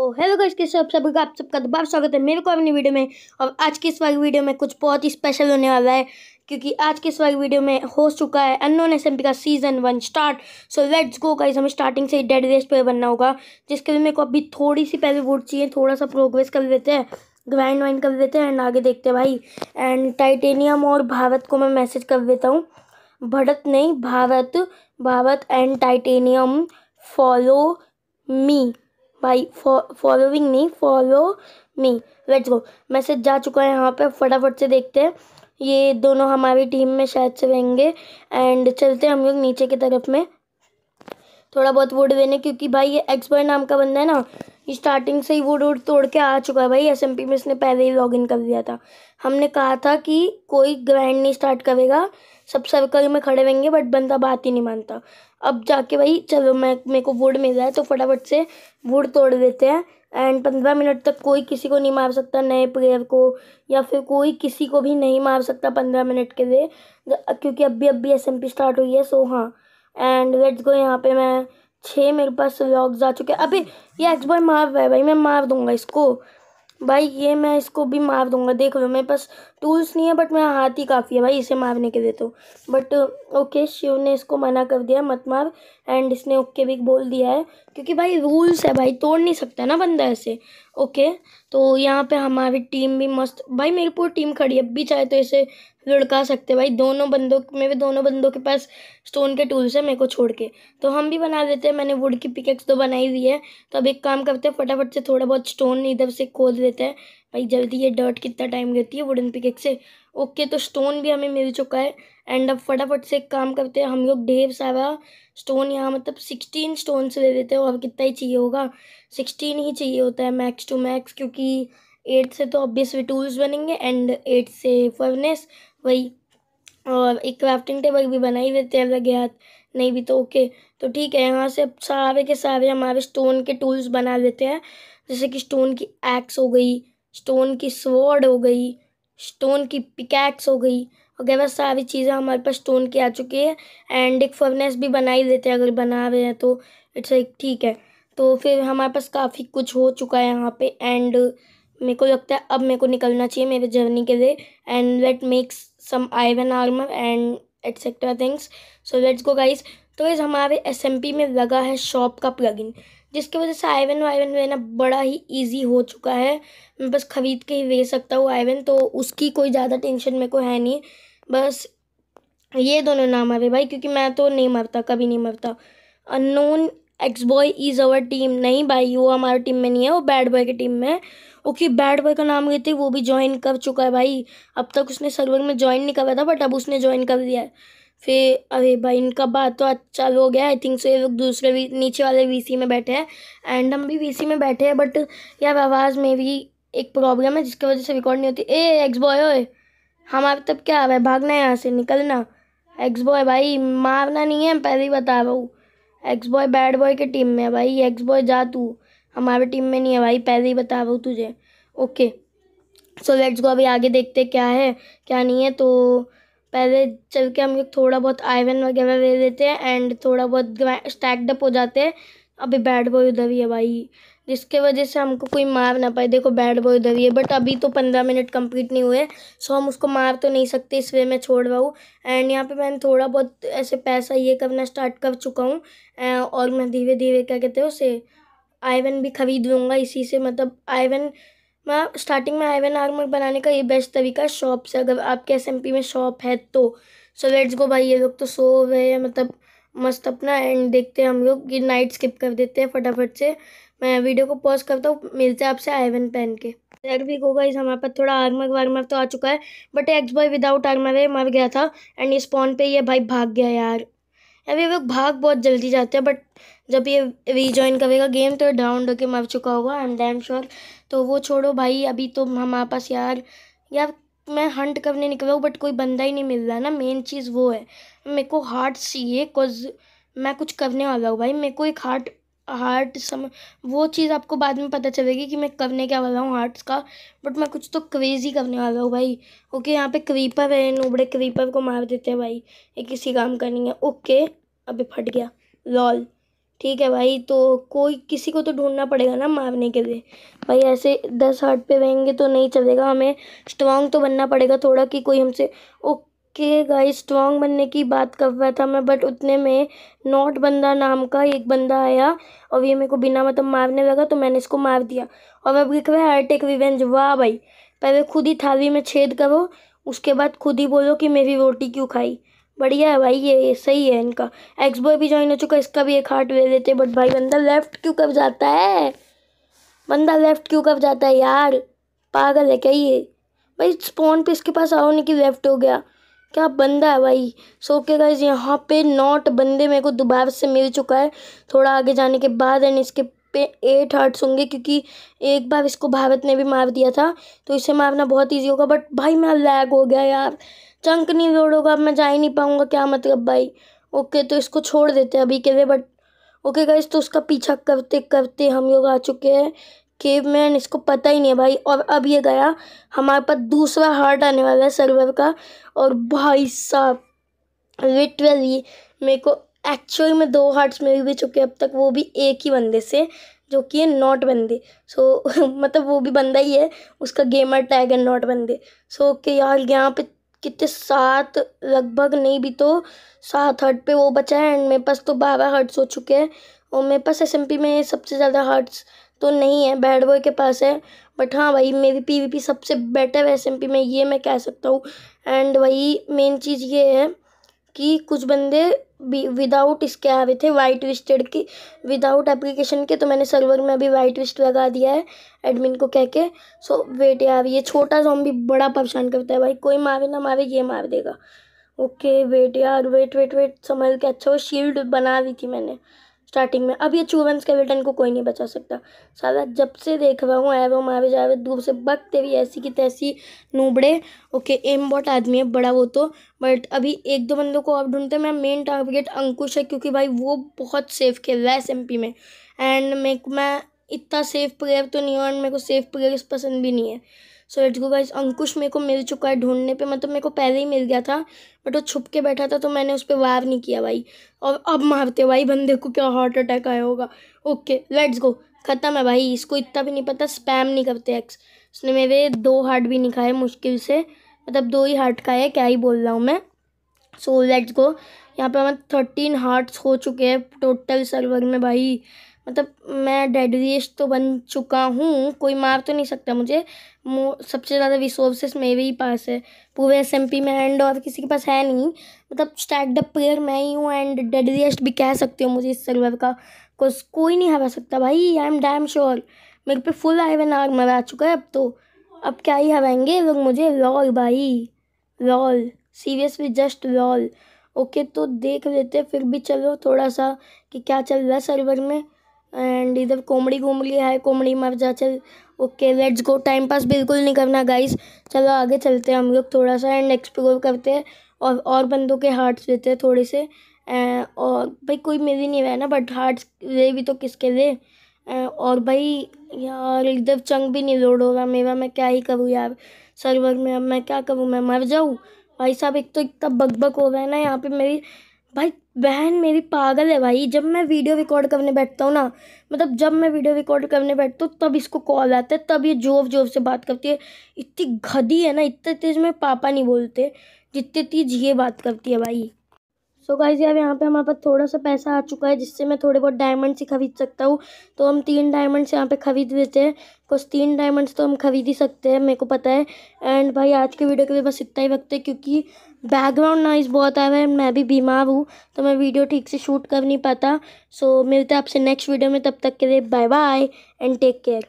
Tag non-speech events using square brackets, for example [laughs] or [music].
तो hello guys सब का आप सबका दोबारा स्वागत है मेरे को अपनी वीडियो में और आज की इस वाली वीडियो में कुछ बहुत ही स्पेशल होने वाला है क्योंकि आज की इस वाली वीडियो में हो चुका है अननोन एस का season one start so let's go guys हमें स्टार्टिंग से ही डेड रेस पे बनना होगा जिसके लिए मेरे को अभी थोड़ी सी पहले वोट चाहिए थोड़ा सा प्रोग्रेस कर लेते हैं ग्राइंड वाइंड कर लेते हैं एंड आगे देखते हैं भाई एंड टाइटेनियम और भारत को मैं मैसेज कर देता हूँ भड़त नहीं Bharat Bharat and titanium follow me भाई फॉलोविंग नहीं follow me let's go message जा चुका है यहाँ पे फटाफट से देखते हैं ये दोनों हमारी टीम में शायद से रहेंगे एंड चलते हम लोग नीचे की तरफ में थोड़ा बहुत वोट देने क्योंकि भाई ये एक्सपर्ट नाम का बंदा है ना स्टार्टिंग से ही वो रोड तोड़ के आ चुका है भाई एस में इसने पहले ही लॉगिन कर दिया था हमने कहा था कि कोई ग्रैंड नहीं स्टार्ट करेगा सब सर्कल में खड़े रहेंगे बट बंदा बात ही नहीं मानता अब जाके भाई चलो मैं मेरे को वुड मिल रहा है तो फटाफट से वुड तोड़ देते हैं एंड पंद्रह मिनट तक कोई किसी को नहीं मार सकता नए प्लेयर को या फिर कोई किसी को भी नहीं मार सकता पंद्रह मिनट के लिए क्योंकि अभी अभी एस स्टार्ट हुई है सो हाँ एंड लेट्स गो यहाँ पे मैं छः मेरे पास लॉग्स आ चुके हैं अभी ये एक्स बॉय मार रहा है भाई मैं मार दूंगा इसको भाई ये मैं इसको भी मार दूंगा देख लो मेरे पास टूल्स नहीं है बट मेरा हाथ ही काफ़ी है भाई इसे मारने के लिए तो बट ओके शिव ने इसको मना कर दिया मत मार एंड इसने ओके भी बोल दिया है क्योंकि भाई रूल्स है भाई तोड़ नहीं सकता ना बंदा ऐसे ओके तो यहाँ पे हमारी टीम भी मस्त भाई मेरी पूरी टीम खड़ी है अब भी चाहे तो इसे लड़का सकते भाई दोनों बंदों मेरे दोनों बंदों के पास स्टोन के टूल्स है मेरे को छोड़ के तो हम भी बना देते हैं मैंने वुड की पिकेक्स तो बनाई हुई है तो अब एक काम करते हैं फटाफट से थोड़ा बहुत स्टोन इधर से खोद लेते हैं भाई जल्दी ये डर्ट कितना टाइम लेती है वुडन पिकेक से ओके तो स्टोन भी हमें मिल चुका है एंड अब फटाफट से एक काम करते हैं हम लोग ढेर सारा स्टोन यहाँ मतलब सिक्सटीन स्टोन से ले लेते हैं और कितना ही चाहिए होगा सिक्सटीन ही चाहिए होता है मैक्स टू मैक्स क्योंकि एट से तो ऑब्वियसली टूल्स बनेंगे एंड एट से फर्नेस वही और एक क्राफ्टिंग टेबल भी बना ही देते हैं लगे हाथ नहीं भी तो ओके तो ठीक है यहाँ से सारे के सारे हमारे स्टोन के टूल्स बना लेते हैं जैसे कि स्टोन की एक्स हो गई स्टोन की स्वॉर्ड हो गई स्टोन की पिकैक्स हो गई वगैरह सारी चीज़ें हमारे पास स्टोन की आ चुकी है एंड एक फर्नेस भी बना ही देते हैं अगर बना रहे हैं तो इट्स एक ठीक है तो फिर हमारे पास काफ़ी कुछ हो चुका है यहाँ पे एंड मेरे को लगता है अब मेरे को निकलना चाहिए मेरे जर्नी के लिए and let makes some iron armour and etcetera things so let's go guys तो इस हमारे एस में लगा है शॉप का प्लगइन जिसकी वजह से आयरन वायरन लेना बड़ा ही इजी हो चुका है मैं बस ख़रीद के ही ले सकता हूँ आयरन तो उसकी कोई ज़्यादा टेंशन मेरे को है नहीं बस ये दोनों नाम आवे भाई क्योंकि मैं तो नहीं मरता कभी नहीं मरता unknown X boy is our team नहीं भाई वो हमारी टीम में नहीं है वो बैड बॉय की टीम में है ओके बैड बॉय का नाम लेते वो भी ज्वाइन कर चुका है भाई अब तक उसने सर्वर में ज्वाइन नहीं करवाया था बट अब उसने ज्वाइन कर दिया है फिर अरे भाई इनका बात तो अच्छा हो गया आई थिंक सो ये लोग दूसरे वी नीचे वाले वीसी में बैठे हैं एंड हम भी वीसी में बैठे हैं बट यार आवाज़ में भी एक प्रॉब्लम है जिसकी वजह से रिकॉर्ड नहीं होती ए एक्स बॉय ओए हमारे तब क्या आ है भागना है यहाँ से निकलना एक्स बॉय भाई मारना नहीं है पहले ही बता रहा हूँ एक्स बॉय बैड बॉय की टीम में है भाई एक्स बॉय जा तू हमारे टीम में नहीं है भाई पहले ही बता रहा हूँ तुझे ओके सो लेट्स गो अभी आगे देखते क्या है क्या नहीं है तो पहले चल के हम लोग थोड़ा बहुत आयरन वगैरह ले लेते हैं एंड थोड़ा बहुत स्टैक्ड अप हो जाते हैं अभी बैड बॉय उधर ही है भाई जिसके वजह से हमको कोई मार ना पाए देखो बैड बॉय उधर ही है बट अभी तो पंद्रह मिनट कंप्लीट नहीं हुए सो हम उसको मार तो नहीं सकते इस वे मैं छोड़ रहा हूँ एंड यहाँ पे मैंने थोड़ा बहुत ऐसे पैसा ये करना स्टार्ट कर चुका हूँ अं, और मैं धीरे धीरे क्या कहते हैं उसे आयरन भी ख़रीद लूँगा इसी से मतलब आयरन मैं स्टार्टिंग में हाईवे आर्मर बनाने का ये बेस्ट तरीका है शॉप से अगर आपके एस में शॉप है तो सो लेट्स गो भाई ये लोग तो सो गए मतलब मस्त अपना एंड देखते हैं हम लोग कि नाइट स्किप कर देते हैं फटाफट से मैं वीडियो को पॉज करता हूँ मिलते हैं आपसे आयवन पहन के देर भी होगा इस हमारे पास थोड़ा आर्मर वार्मर तो आ चुका है but X boy without armour है मर गया था एंड इस पॉन पे ये भाई भाग गया यार अभी लोग भाग बहुत जल्दी जाते हैं बट जब ये रीजॉइन करेगा गेम तो डाउन होकर मर चुका होगा आई एम डैम श्योर तो वो छोड़ो भाई अभी तो हमारे पास यार यार मैं हंट करने निकला हूँ बट कोई बंदा ही नहीं मिल रहा ना मेन चीज़ वो है मेरे को हार्ट चाहिए कोज मैं कुछ करने वाला हूँ भाई मेरे को एक हार्ट हार्ट सम वो चीज़ आपको बाद में पता चलेगी कि मैं करने क्या वाला हूँ हार्ट्स का बट मैं कुछ तो क्रेज ही करने वाला हूँ भाई ओके यहाँ पे क्रीपर है नूबड़े क्रीपर को मार देते हैं भाई ये किसी काम का नहीं है ओके अभी फट गया लॉल ठीक है भाई तो कोई किसी को तो ढूंढना पड़ेगा ना मारने के लिए भाई ऐसे दस हार्ट पे रहेंगे तो नहीं चलेगा हमें स्ट्रांग तो बनना पड़ेगा थोड़ा कि कोई हमसे ओ के गाइस स्ट्रॉन्ग बनने की बात कर रहा था मैं बट उतने में नॉट बंदा नाम का एक बंदा आया और ये मेरे को बिना मतलब मारने लगा तो मैंने इसको मार दिया और अब लिख रहा है हार्टेक रिवेंज वाह भाई पहले खुद ही थाली में छेद करो उसके बाद खुद ही बोलो कि मेरी रोटी क्यों खाई बढ़िया है भाई ये सही है इनका एक्स बॉय भी ज्वाइन हो चुका इसका भी एक हार्ट ले लेते बट भाई बंदा लेफ्ट क्यों कब जाता है बंदा लेफ्ट क्यों कब जाता है यार पागल है क्या ये भाई स्पॉन पे इसके पास आओ नहीं कि लेफ्ट हो गया क्या बंदा है भाई सो के गाइज यहाँ पे नॉट बंदे मेरे को दोबारा से मिल चुका है थोड़ा आगे जाने के बाद एंड इसके पे एट हर्ट्स होंगे क्योंकि एक बार इसको भारत ने भी मार दिया था तो इसे मारना बहुत इजी होगा बट भाई मेरा लैग हो गया यार चंक नहीं लोड होगा मैं जा ही नहीं पाऊँगा क्या मतलब भाई ओके तो इसको छोड़ देते हैं अभी के लिए बट ओके गाइज तो उसका पीछा करते करते हम लोग आ चुके हैं मैन इसको पता ही नहीं है भाई और अब ये गया हमारे पास दूसरा हार्ट आने वाला है सर्वर का और भाई साहब लिटरली मेरे को एक्चुअली में दो हार्ट्स मिल भी चुके अब तक वो भी एक ही बंदे से जो कि है नॉट बंदे सो so, [laughs] मतलब वो भी बंदा ही है उसका गेमर टैग है नॉट बंदे सो so, ओके यार यहाँ पे कितने सात लगभग नहीं भी तो सात हर्ट पे वो बचा है एंड मेरे पास तो बारह हर्ट्स हो चुके हैं और मेरे पास एस में सबसे ज़्यादा हर्ट्स तो नहीं है बैड बॉय के पास है बट हाँ भाई मेरी पी वी पी सबसे बेटर है एस एम पी में ये मैं कह सकता हूँ एंड वही मेन चीज़ ये है कि कुछ बंदे विदाउट इसके आ रहे थे वाइट विस्टेड की विदाउट एप्लीकेशन के तो मैंने सर्वर में अभी वाइट विस्ट लगा दिया है एडमिन को कह के सो so, वेट यार ये छोटा भी बड़ा परेशान करता है भाई कोई मारे ना मारे ये मार देगा ओके okay, वेट यार वेट वेट वेट समझ के अच्छा वो शील्ड बना दी थी मैंने स्टार्टिंग में अब ये चूवन स्केलेटन को कोई नहीं बचा सकता सारा जब से देख रहा हूँ एवं मावे जावे दूर से बगते भी ऐसी की तैसी नूबड़े ओके एम बॉट आदमी है बड़ा वो तो बट अभी एक दो बंदों को आप ढूंढते हैं मेरा मेन टारगेट अंकुश है क्योंकि भाई वो बहुत सेफ खेल रहा है एस में एंड मैं इतना सेफ प्लेयर तो नहीं हूँ एंड मेरे को सेफ प्लेयर पसंद भी नहीं है सो लेट्स गो गाइस अंकुश मेरे को मिल चुका है ढूंढने पे मतलब मेरे को पहले ही मिल गया था बट वो छुप के बैठा था तो मैंने उस पर वार नहीं किया भाई और अब मारते भाई बंदे को क्या हार्ट अटैक आया होगा ओके लेट्स गो ख़त्म है भाई इसको इतना भी नहीं पता स्पैम नहीं करते एक्स उसने मेरे दो हार्ट भी नहीं खाए मुश्किल से मतलब दो ही हार्ट खाए क्या ही बोल रहा हूँ मैं सो लेट्स गो यहाँ पे हमें थर्टीन हार्ट्स हो चुके हैं टोटल सर्वर में भाई मतलब मैं डेडलिस्ट तो बन चुका हूँ कोई मार तो नहीं सकता मुझे सबसे ज़्यादा रिसोर्सेस मेरे ही पास है पूरे एस एम पी में एंड और किसी के पास है नहीं मतलब स्टैंडअप अप प्लेयर मैं ही हूँ एंड डेडलिस्ट भी कह सकते हो मुझे इस सर्वर का कुछ कोई नहीं हरा सकता भाई आई एम डैम श्योर मेरे पे फुल आई वन आर्मर मरा चुका है अब तो अब क्या ही हराएंगे लोग मुझे वॉल भाई रॉल सीरियसली जस्ट वॉल ओके तो देख लेते फिर भी चलो थोड़ा सा कि क्या चल रहा है सर्वर में एंड इधर कॉमेडी लिया है कॉमेडी मर जा चल okay let's go time pass बिल्कुल नहीं करना गाइस चलो आगे चलते हैं हम लोग थोड़ा सा एंड एक्सप्लोर करते हैं और और बंदों के हार्ट्स देते हैं थोड़े से और भाई कोई मेरी नहीं रहा ना बट हार्ट्स ले भी तो किसके ले और भाई यार इधर चंग भी नहीं लोड होगा मेरा मैं क्या ही करूँ यार सर्वर में अब मैं क्या करूँ मैं मर जाऊँ भाई साहब एक तो इतना बकबक हो रहा है ना यहाँ पे मेरी भाई बहन मेरी पागल है भाई जब मैं वीडियो रिकॉर्ड करने बैठता हूँ ना मतलब जब मैं वीडियो रिकॉर्ड करने बैठता हूँ तब इसको कॉल आता है तब ये जोब जोब से बात करती है इतनी घदी है ना इतने तेज़ में पापा नहीं बोलते जितने तेज ये बात करती है भाई सो so गाइज अब यहाँ पे हमारे पास थोड़ा सा पैसा आ चुका है जिससे मैं थोड़े बहुत डायमंड से खरीद सकता हूँ तो हम तीन डायमंड्स यहाँ पे खरीद लेते हैं कुछ तीन डायमंड्स तो हम खरीद ही सकते हैं मेरे को पता है एंड भाई आज के वीडियो के लिए बस इतना ही वक्त है क्योंकि बैकग्राउंड नॉइस बहुत आया है मैं भी बीमार हूँ तो मैं वीडियो ठीक से शूट कर नहीं पाता सो मिलते हैं आपसे नेक्स्ट वीडियो में तब तक के लिए bye bye and take care